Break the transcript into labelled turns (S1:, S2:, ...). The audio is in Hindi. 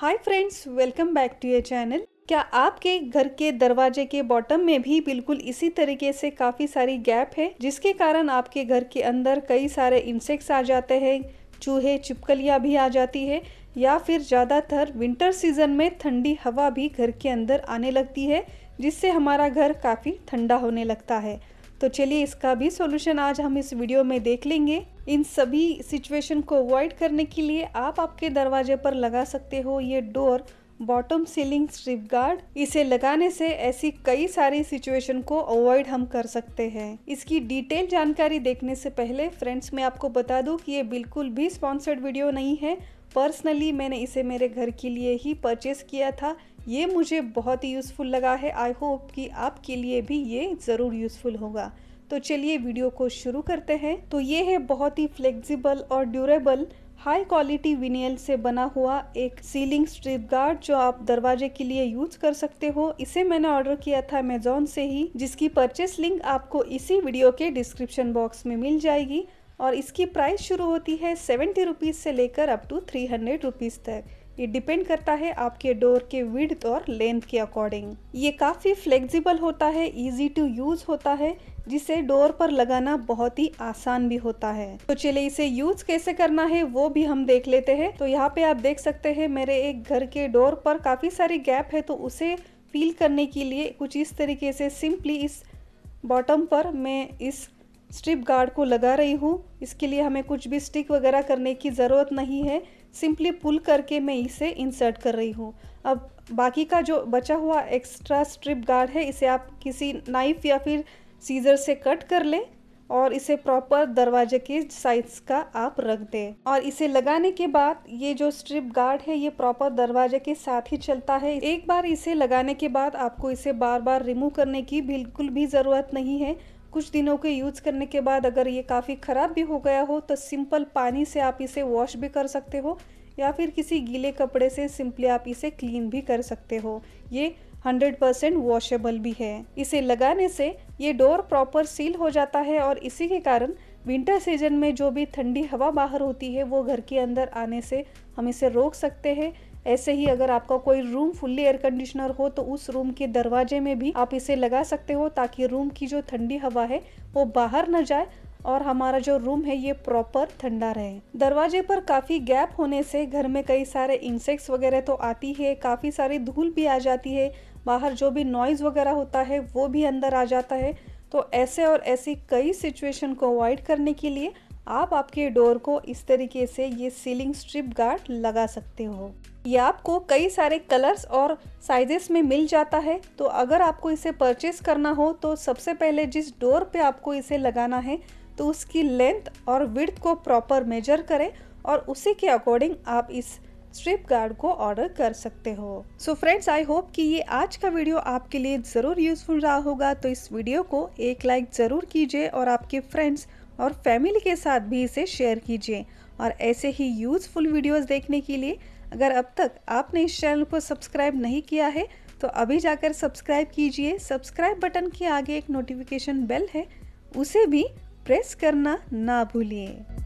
S1: hi friends welcome back to ये चैनल क्या आपके घर के दरवाजे के बॉटम में भी बिल्कुल इसी तरीके से काफ़ी सारी गैप है जिसके कारण आपके घर के अंदर कई सारे इंसेक्ट्स आ जाते हैं चूहे चिपकलियां भी आ जाती है या फिर ज़्यादातर विंटर सीजन में ठंडी हवा भी घर के अंदर आने लगती है जिससे हमारा घर काफ़ी ठंडा होने लगता है तो चलिए इसका भी सॉल्यूशन आज हम इस वीडियो में देख लेंगे इन सभी सिचुएशन को अवॉइड करने के लिए आप आपके दरवाजे पर लगा सकते हो ये door bottom sealing strip guard इसे लगाने से ऐसी कई सारी सिचुएशन को अवॉइड हम कर सकते हैं इसकी डिटेल जानकारी देखने से पहले फ्रेंड्स मैं आपको बता दूं कि ये बिल्कुल भी स्पॉन्सर्ड वीडियो नहीं है पर्सनली मैंने इसे मेरे घर के लिए ही परचेस किया था ये मुझे बहुत ही यूज़फुल लगा है आई होप कि आपके लिए भी ये ज़रूर यूज़फुल होगा तो चलिए वीडियो को शुरू करते हैं तो ये है बहुत ही फ्लेक्सिबल और ड्यूरेबल हाई क्वालिटी विनियल से बना हुआ एक सीलिंग स्ट्रिप गार्ड जो आप दरवाजे के लिए यूज कर सकते हो इसे मैंने ऑर्डर किया था अमेजोन से ही जिसकी परचेस लिंक आपको इसी वीडियो के डिस्क्रिप्शन बॉक्स में मिल जाएगी और इसकी प्राइस शुरू होती है सेवेंटी रुपीज़ से लेकर up to three hundred rupees तक ये डिपेंड करता है आपके डोर के विड्थ और लेंथ के अकॉर्डिंग ये काफ़ी फ्लेक्सिबल होता है इजी टू यूज़ होता है जिसे डोर पर लगाना बहुत ही आसान भी होता है तो चलिए इसे यूज कैसे करना है वो भी हम देख लेते हैं तो यहाँ पे आप देख सकते हैं मेरे एक घर के डोर पर काफ़ी सारी गैप है तो उसे फील करने के लिए कुछ इस तरीके से सिंपली इस बॉटम पर मैं इस स्ट्रिप गार्ड को लगा रही हूँ इसके लिए हमें कुछ भी स्टिक वगैरह करने की ज़रूरत नहीं है सिंपली पुल करके मैं इसे इंसर्ट कर रही हूँ अब बाकी का जो बचा हुआ एक्स्ट्रा स्ट्रिप गार्ड है इसे आप किसी नाइफ़ या फिर सीजर से कट कर लें और इसे प्रॉपर दरवाजे के साइज का आप रख दें और इसे लगाने के बाद ये जो स्ट्रिप गार्ड है ये प्रॉपर दरवाजे के साथ ही चलता है एक बार इसे लगाने के बाद आपको इसे बार बार रिमूव करने की बिल्कुल भी ज़रूरत नहीं है कुछ दिनों के यूज़ करने के बाद अगर ये काफ़ी ख़राब भी हो गया हो तो सिंपल पानी से आप इसे वॉश भी कर सकते हो या फिर किसी गीले कपड़े से सिंपली आप इसे क्लीन भी कर सकते हो ये 100% परसेंट वॉशेबल भी है इसे लगाने से ये डोर प्रॉपर सील हो जाता है और इसी के कारण विंटर सीजन में जो भी ठंडी हवा बाहर होती है वो घर के अंदर आने से हम इसे रोक सकते हैं ऐसे ही अगर आपका कोई रूम फुल्ली एयर कंडीशनर हो तो उस रूम के दरवाजे में भी आप इसे लगा सकते हो ताकि रूम की जो ठंडी हवा है वो बाहर न जाए और हमारा जो रूम है ये प्रॉपर ठंडा रहे दरवाजे पर काफी गैप होने से घर में कई सारे इंसेक्ट्स वगैरह तो आती है काफी सारी धूल भी आ जाती है बाहर जो भी नॉइज वगैरह होता है वो भी अंदर आ जाता है तो ऐसे और ऐसी कई सिचुएशन को अवॉइड करने के लिए आप आपके डोर को इस तरीके से ये सीलिंग स्ट्रिप गार्ड लगा सकते हो ये आपको कई सारे कलर्स और साइजेस में मिल जाता है तो अगर आपको इसे परचेस करना हो तो सबसे पहले जिस डोर पे आपको इसे लगाना है तो उसकी लेंथ और विड्थ को प्रॉपर मेजर करें और उसी के अकॉर्डिंग आप इस स्ट्रिप गार्ड को ऑर्डर कर सकते हो सो फ्रेंड्स आई होप कि ये आज का वीडियो आपके लिए ज़रूर यूज़फुल रहा होगा तो इस वीडियो को एक लाइक ज़रूर कीजिए और आपके फ्रेंड्स और फैमिली के साथ भी इसे शेयर कीजिए और ऐसे ही यूज़फुल वीडियोस देखने के लिए अगर अब तक आपने इस चैनल को सब्सक्राइब नहीं किया है तो अभी जाकर सब्सक्राइब कीजिए सब्सक्राइब बटन के आगे एक नोटिफिकेशन बेल है उसे भी प्रेस करना ना भूलिए